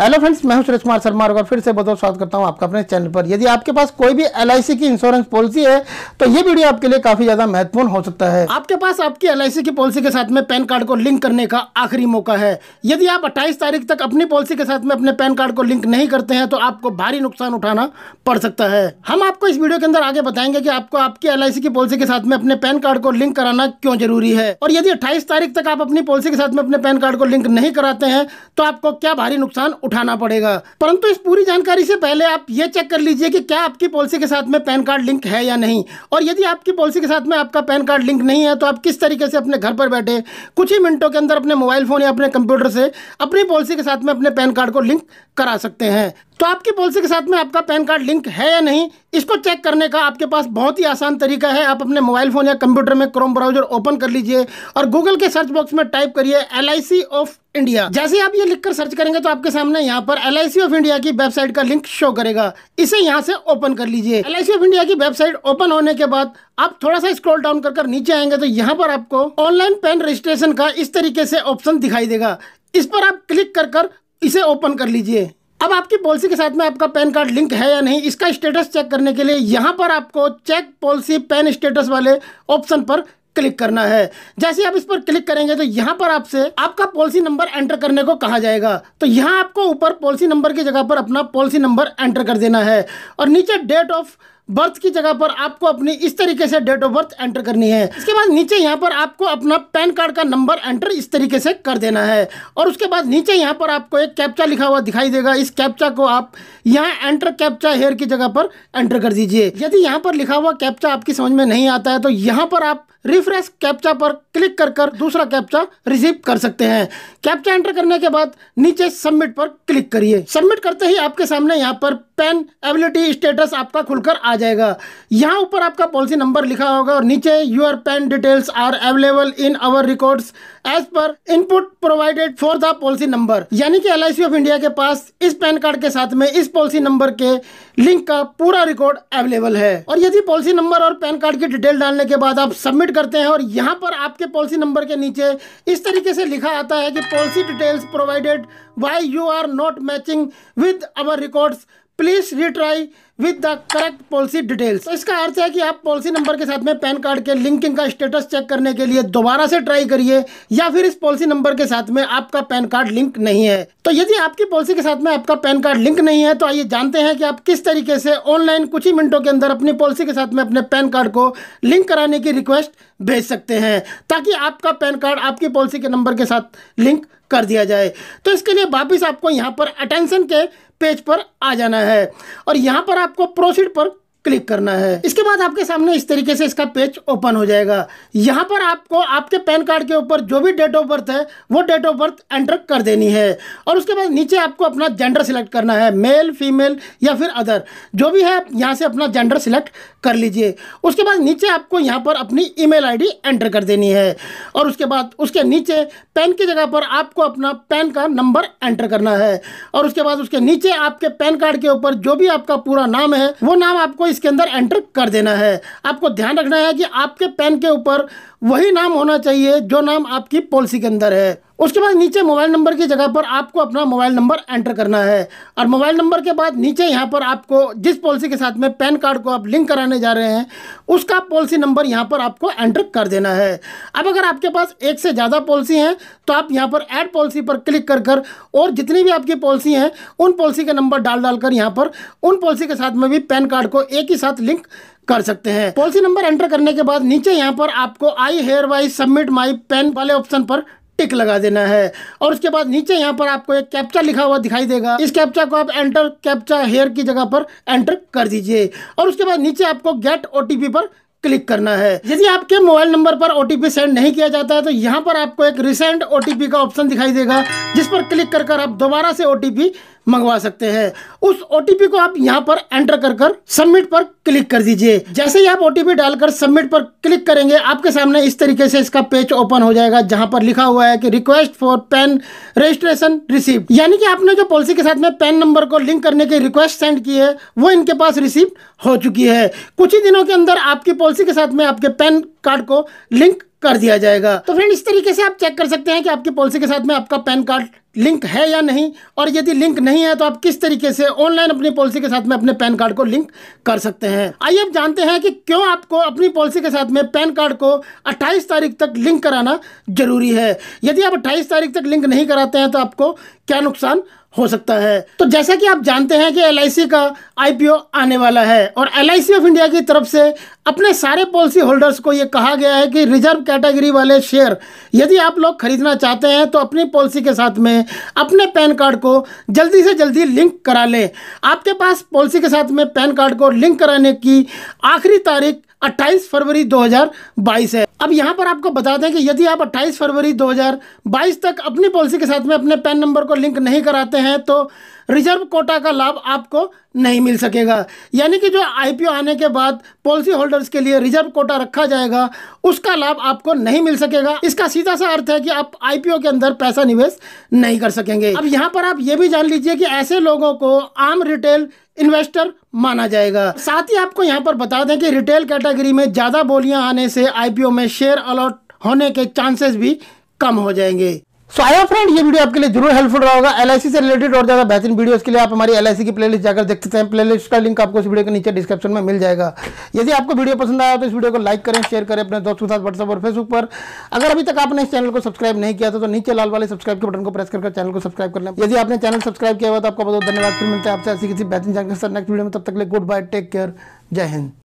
hello friends मैं हूं सुरेश कुमार शर्मा और फिर से बहुत बहुत स्वागत करता हूं आपका अपने चैनल पर यदि आपके पास कोई भी एल की इंश्योरेंस पॉलिसी है तो ये वीडियो आपके लिए काफी ज्यादा महत्वपूर्ण हो सकता है आपके पास आपकी एल की पॉलिसी के साथ में पैन कार्ड को लिंक करने का आखिरी मौका है यदि आप अट्ठाईस तारीख तक अपनी पॉलिसी के साथ में अपने पैन कार्ड को लिंक नहीं करते हैं तो आपको भारी नुकसान उठाना पड़ सकता है हम आपको इस वीडियो के अंदर आगे बताएंगे की आपको आपकी एल की पॉलिसी के साथ में अपने पैन कार्ड को लिंक कराना क्यों जरूरी है और यदि अट्ठाईस तारीख तक आप अपनी पॉलिसी के साथ में अपने पैन कार्ड को लिंक नहीं कराते हैं तो आपको क्या भारी नुकसान उठाना पड़ेगा परंतु इस पूरी जानकारी से पहले आप ये चेक कर लीजिए कि क्या आपकी पॉलिसी के साथ में पैन कार्ड लिंक है या नहीं और यदि आपकी पॉलिसी के साथ में आपका पैन कार्ड लिंक नहीं है तो आप किस तरीके से अपने घर पर बैठे कुछ ही मिनटों के अंदर अपने मोबाइल फ़ोन या अपने कंप्यूटर से अपनी पॉलिसी के साथ में अपने पैन कार्ड को लिंक करा सकते हैं तो आपकी पॉलिसी के साथ में आपका पैन कार्ड लिंक है या नहीं इसको चेक करने का आपके पास बहुत ही आसान तरीका है आप अपने मोबाइल फ़ोन या कंप्यूटर में क्रोम ब्राउजर ओपन कर लीजिए और गूगल के सर्च बॉक्स में टाइप करिए एल ऑफ इंडिया जैसे आप ये लिखकर सर्च करेंगे तो आपके सामने यहाँ पर एल ऑफ इंडिया की वेबसाइट का लिंक शो करेगा इसे यहाँ से ओपन कर लीजिए एल ऑफ इंडिया की वेबसाइट ओपन होने के बाद आप थोड़ा सा स्क्रॉल डाउन कर कर नीचे आएंगे तो यहाँ पर आपको ऑनलाइन पेन रजिस्ट्रेशन का इस तरीके से ऑप्शन दिखाई देगा इस पर आप क्लिक कर कर इसे ओपन कर लीजिए अब आपकी पॉलिसी के साथ में आपका पैन कार्ड लिंक है या नहीं इसका स्टेटस चेक करने के लिए यहाँ पर आपको चेक पॉलिसी पैन स्टेटस वाले ऑप्शन पर क्लिक करना है जैसे आप इस पर क्लिक करेंगे तो यहाँ पर आपसे आपका पॉलिसी नंबर एंटर करने को कहा जाएगा तो यहाँ आपको ऊपर पॉलिसी नंबर की जगह पर अपना पॉलिसी नंबर एंटर कर देना है और नीचे डेट ऑफ बर्थ की जगह पर आपको अपनी इस तरीके से डेट ऑफ बर्थ एंटर करनी है इसके बाद नीचे यहाँ पर आपको अपना पैन कार्ड का नंबर एंटर इस तरीके से कर देना है और उसके बाद नीचे यहाँ पर आपको एक कैप्चा लिखा हुआ दिखाई देगा इस कैप्चा को आप यहाँ एंटर कैप्चा हेयर की जगह पर एंटर कर दीजिए यदि यहाँ पर लिखा हुआ कैप्चा आपकी समझ में नहीं आता है तो यहाँ पर आप रिफ्रेश कैप्चा पर क्लिक कर कर दूसरा कैप्चा रिसीव कर सकते हैं कैप्चा एंटर करने के बाद नीचे सबमिट पर क्लिक करिए सबमिट करते ही आपके सामने यहाँ पर पेन एबिलिटी स्टेटस आपका खुलकर आ जाएगा यहाँ ऊपर आपका पॉलिसी नंबर लिखा होगा और नीचे your PAN details are available in our record as per input provided for the policy number यानी कि एल ऑफ इंडिया के पास इस पैन कार्ड के साथ में इस पॉलिसी नंबर के लिंक का पूरा रिकॉर्ड अवेलेबल है और यदि पॉलिसी नंबर और पैन कार्ड की डिटेल डालने के बाद आप सबमिट करते हैं और यहाँ पर आपके पॉलिसी नंबर के नीचे इस तरीके से लिखा आता है कि policy details provided by you are not matching with our records please retry with the correct policy details तो इसका अर्थ है कि आप पॉलिसी नंबर के साथ में पैन कार्ड के लिंकिंग का स्टेटस चेक करने के लिए दोबारा से ट्राई करिए या फिर इस पॉलिसी नंबर के साथ में आपका पैन कार्ड लिंक नहीं है तो यदि आपकी पॉलिसी के साथ में आपका पैन कार्ड लिंक नहीं है तो आइए जानते हैं कि आप किस तरीके से ऑनलाइन कुछ ही मिनटों के अंदर अपनी पॉलिसी के साथ में अपने पैन कार्ड को लिंक कराने की रिक्वेस्ट भेज सकते हैं ताकि आपका पैन कार्ड आपकी पॉलिसी के नंबर के साथ लिंक कर दिया जाए तो इसके लिए वापिस आपको यहाँ पर अटेंशन के पेज पर आ जाना है और यहाँ पर आपको प्रोसीड पर क्लिक करना है इसके बाद आपके सामने इस तरीके से इसका पेज ओपन हो जाएगा यहाँ पर आपको आपके पैन कार्ड के ऊपर जो भी डेट ऑफ बर्थ है वो डेट ऑफ बर्थ एंटर कर देनी है और उसके बाद नीचे आपको अपना जेंडर सिलेक्ट करना है मेल फीमेल या फिर अदर जो भी है यहाँ से अपना जेंडर सिलेक्ट कर लीजिए उसके बाद नीचे आपको यहाँ पर अपनी ईमेल मेल एंटर कर देनी है और उसके बाद उसके नीचे पेन की जगह पर आपको अपना पैन का नंबर एंटर करना है और उसके बाद उसके नीचे आपके पैन कार्ड के ऊपर जो भी आपका पूरा नाम है वो नाम आपको इसके अंदर एंटर कर देना है आपको ध्यान रखना है कि आपके पेन के ऊपर वही नाम होना चाहिए जो नाम आपकी पॉलिसी के अंदर है उसके बाद नीचे मोबाइल नंबर की जगह पर आपको अपना मोबाइल नंबर एंटर करना है और मोबाइल नंबर के बाद नीचे यहाँ पर आपको जिस पॉलिसी के साथ में पैन कार्ड को आप लिंक कराने जा रहे हैं उसका पॉलिसी नंबर यहाँ पर आपको एंटर कर देना है अब अगर आपके पास एक से ज़्यादा पॉलिसी हैं तो आप यहाँ पर ऐड पॉलिसी पर क्लिक कर कर और जितनी भी आपकी पॉलिसी हैं उन पॉलिसी के नंबर डाल डाल कर यहाँ पर उन पॉलिसी के साथ में भी पैन कार्ड को एक ही साथ लिंक कर सकते हैं पॉलिसी नंबर एंटर करने के बाद नीचे यहाँ पर आपको I hereby submit my PAN वाले ऑप्शन पर टिक लगा देना है और उसके बाद नीचे यहाँ पर आपको एक कैप्चा लिखा हुआ दिखाई देगा इस कैप्चा को आप एंटर कैप्चा हेयर की जगह पर एंटर कर दीजिए और उसके बाद नीचे आपको गेट ओ पर क्लिक करना है यदि आपके मोबाइल नंबर पर ओ सेंड नहीं किया जाता है तो यहाँ पर आपको एक रिसेंट ओ का ऑप्शन दिखाई देगा जिस पर क्लिक कर आप दोबारा से ओ मंगवा सकते हैं उस ओ को आप यहाँ पर एंटर कर कर सबमिट पर क्लिक कर दीजिए जैसे ही आप ओ डालकर सबमिट पर क्लिक करेंगे आपके सामने इस तरीके से इसका पेज ओपन हो जाएगा जहाँ पर लिखा हुआ है कि request for PAN registration receive यानी कि आपने जो पॉलिसी के साथ में पेन नंबर को लिंक करने की रिक्वेस्ट सेंड की है वो इनके पास रिसीव हो चुकी है कुछ ही दिनों के अंदर आपकी पॉलिसी के साथ में आपके पेन कार्ड को लिंक कर दिया जाएगा तो फ्रेंड इस तरीके से आप चेक कर सकते हैं कि आपकी पॉलिसी के साथ में आपका पैन कार्ड लिंक है या नहीं और यदि लिंक नहीं है तो आप किस तरीके से ऑनलाइन अपनी पॉलिसी के साथ में अपने पैन कार्ड को लिंक कर सकते हैं आइए आप जानते हैं कि क्यों आपको अपनी पॉलिसी के साथ में पैन कार्ड को 28 तारीख तक लिंक कराना जरूरी है यदि आप 28 तारीख तक लिंक नहीं कराते हैं तो आपको क्या नुकसान हो सकता है तो जैसा कि आप जानते हैं कि एल का आईपीओ आने वाला है और एल ऑफ इंडिया की तरफ से अपने सारे पॉलिसी होल्डर्स को ये कहा गया है कि रिजर्व कैटेगरी वाले शेयर यदि आप लोग खरीदना चाहते हैं तो अपनी पॉलिसी के साथ में अपने पैन कार्ड को जल्दी से जल्दी लिंक करा लें आपके पास पॉलिसी के साथ में पैन कार्ड को लिंक कराने की आखिरी तारीख 28 फरवरी 2022 है अब यहाँ पर आपको बता दें कि यदि आप 28 फरवरी 2022 तक अपनी पॉलिसी के साथ में अपने पैन नंबर को लिंक नहीं कराते हैं तो रिजर्व कोटा का लाभ आपको नहीं मिल सकेगा यानी कि जो आईपीओ आने के बाद पॉलिसी होल्डर्स के लिए रिजर्व कोटा रखा जाएगा उसका लाभ आपको नहीं मिल सकेगा इसका सीधा सा अर्थ है कि आप आईपीओ के अंदर पैसा निवेश नहीं कर सकेंगे अब यहाँ पर आप ये भी जान लीजिए कि ऐसे लोगों को आम रिटेल इन्वेस्टर माना जाएगा साथ ही आपको यहाँ पर बता दें कि रिटेल कैटेगरी में ज़्यादा बोलियां आने से आईपीओ में शेयर अलॉट होने के चांसेस भी कम हो जाएंगे सो आई होप फ्रेंड ये वीडियो आपके लिए जरूर हेल्पफुल रहा होगा एल से रिलेटेड और ज्यादा बेहतरीन वीडियोस के लिए आप हमारी एलआईसी की प्लेलिस्ट जाकर देख सकते हैं प्लेलिस्ट का लिंक आपको इस वीडियो के नीचे डिस्क्रिप्शन में मिल जाएगा यदि आपको वीडियो पसंद आया तो इस वीडियो को लाइक करें शेयर करें अपने दोस्तों के साथ व्हाट्सअप और फेसबुक पर अगर अभी तक आपने इस चैनल को सब्सक्राइब नहीं किया था तो नीचे लाल वाले सब्सक्राइब के बटन को प्रेस करके चैनल को सब्सक्राइब कर लें यदि आपने चैनल सब्सक्राइब किया हुआ तो आपका बहुत धन्यवाद फिर मिलते हैं आपसे ऐसी किसी बेहतरीन जानकारी नेक्स्ट वीडियो में तब तक ले गुड बाय टेक केयर जय हिंद